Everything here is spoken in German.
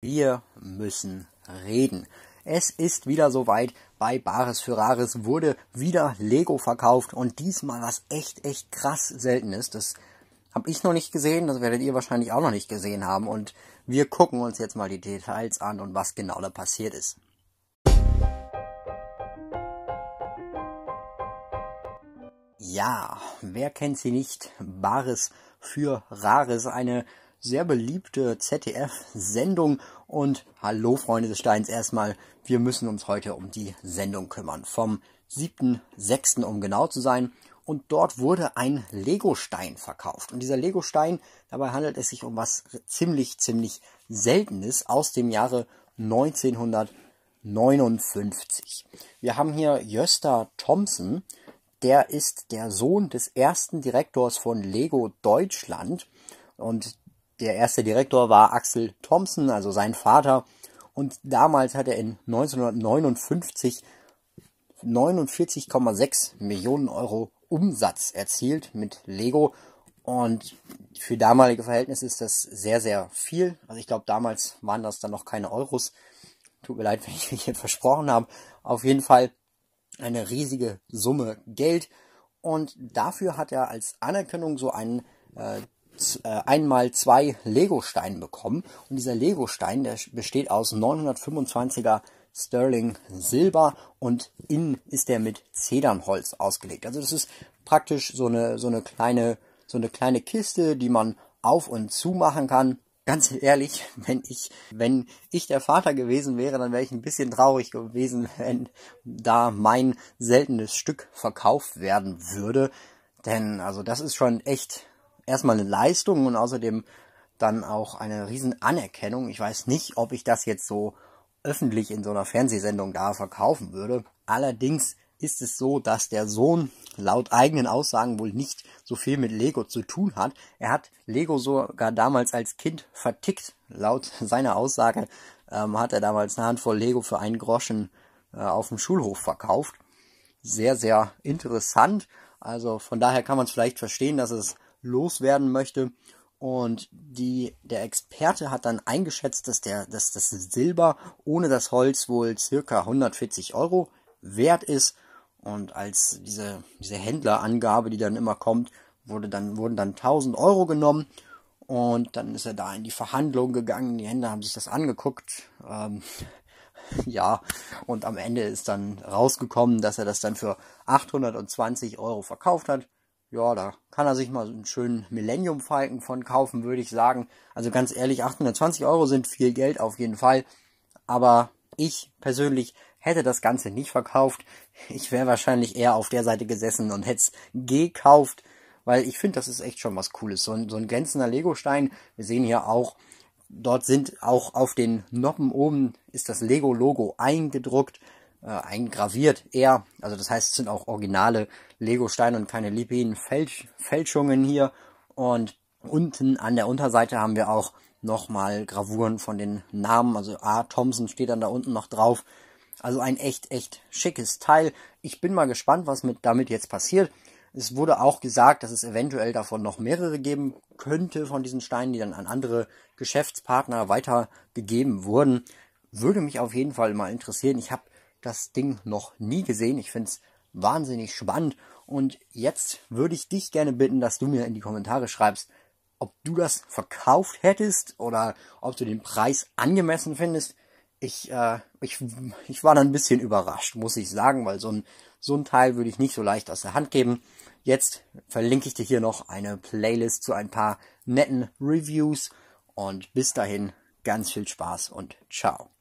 Wir müssen reden. Es ist wieder soweit. Bei Bares für Rares wurde wieder Lego verkauft und diesmal was echt, echt krass Seltenes. Das habe ich noch nicht gesehen, das werdet ihr wahrscheinlich auch noch nicht gesehen haben. Und wir gucken uns jetzt mal die Details an und was genau da passiert ist. Ja, wer kennt sie nicht? Bares für Rares, eine sehr beliebte ZDF-Sendung. Und hallo Freunde des Steins erstmal, wir müssen uns heute um die Sendung kümmern. Vom 7.6. um genau zu sein. Und dort wurde ein Lego-Stein verkauft. Und dieser Lego-Stein, dabei handelt es sich um was ziemlich, ziemlich Seltenes aus dem Jahre 1959. Wir haben hier Jöster Thompson. Der ist der Sohn des ersten Direktors von Lego Deutschland. Und der erste Direktor war Axel Thompson, also sein Vater. Und damals hat er in 1959 49,6 Millionen Euro Umsatz erzielt mit Lego. Und für damalige Verhältnisse ist das sehr, sehr viel. Also ich glaube, damals waren das dann noch keine Euros. Tut mir leid, wenn ich mich hier versprochen habe. Auf jeden Fall eine riesige Summe Geld. Und dafür hat er als Anerkennung so einen äh, äh, einmal zwei Lego-Steine bekommen. Und dieser Lego-Stein, der besteht aus 925er Sterling Silber und innen ist der mit Zedernholz ausgelegt. Also das ist praktisch so eine, so eine kleine, so eine kleine Kiste, die man auf und zu machen kann. Ganz ehrlich, wenn ich, wenn ich der Vater gewesen wäre, dann wäre ich ein bisschen traurig gewesen, wenn da mein seltenes Stück verkauft werden würde. Denn, also das ist schon echt erstmal eine Leistung und außerdem dann auch eine riesen Anerkennung. Ich weiß nicht, ob ich das jetzt so öffentlich in so einer Fernsehsendung da verkaufen würde. Allerdings ist es so, dass der Sohn laut eigenen Aussagen wohl nicht so viel mit Lego zu tun hat. Er hat Lego sogar damals als Kind vertickt. Laut seiner Aussage ähm, hat er damals eine Handvoll Lego für einen Groschen äh, auf dem Schulhof verkauft. Sehr, sehr interessant. Also von daher kann man es vielleicht verstehen, dass es loswerden möchte. Und die, der Experte hat dann eingeschätzt, dass, der, dass das Silber ohne das Holz wohl circa 140 Euro wert ist. Und als diese, diese Händlerangabe, die dann immer kommt, wurde dann, wurden dann 1000 Euro genommen. Und dann ist er da in die Verhandlung gegangen. Die Händler haben sich das angeguckt. Ähm, ja, und am Ende ist dann rausgekommen, dass er das dann für 820 Euro verkauft hat ja, da kann er sich mal so einen schönen Millennium Falken von kaufen, würde ich sagen. Also ganz ehrlich, 820 Euro sind viel Geld auf jeden Fall. Aber ich persönlich hätte das Ganze nicht verkauft. Ich wäre wahrscheinlich eher auf der Seite gesessen und hätte es gekauft, weil ich finde, das ist echt schon was Cooles. So ein, so ein glänzender Lego-Stein. Wir sehen hier auch, dort sind auch auf den Noppen oben ist das Lego-Logo eingedruckt äh, eingraviert, Eher, Also das heißt, es sind auch originale Lego-Steine und keine libyen Fälschungen hier. Und unten an der Unterseite haben wir auch nochmal Gravuren von den Namen. Also A. Thompson steht dann da unten noch drauf. Also ein echt, echt schickes Teil. Ich bin mal gespannt, was mit, damit jetzt passiert. Es wurde auch gesagt, dass es eventuell davon noch mehrere geben könnte von diesen Steinen, die dann an andere Geschäftspartner weitergegeben wurden. Würde mich auf jeden Fall mal interessieren. Ich habe das Ding noch nie gesehen. Ich finde es wahnsinnig spannend. Und jetzt würde ich dich gerne bitten, dass du mir in die Kommentare schreibst, ob du das verkauft hättest oder ob du den Preis angemessen findest. Ich, äh, ich, ich war dann ein bisschen überrascht, muss ich sagen, weil so ein, so ein Teil würde ich nicht so leicht aus der Hand geben. Jetzt verlinke ich dir hier noch eine Playlist zu ein paar netten Reviews und bis dahin ganz viel Spaß und ciao.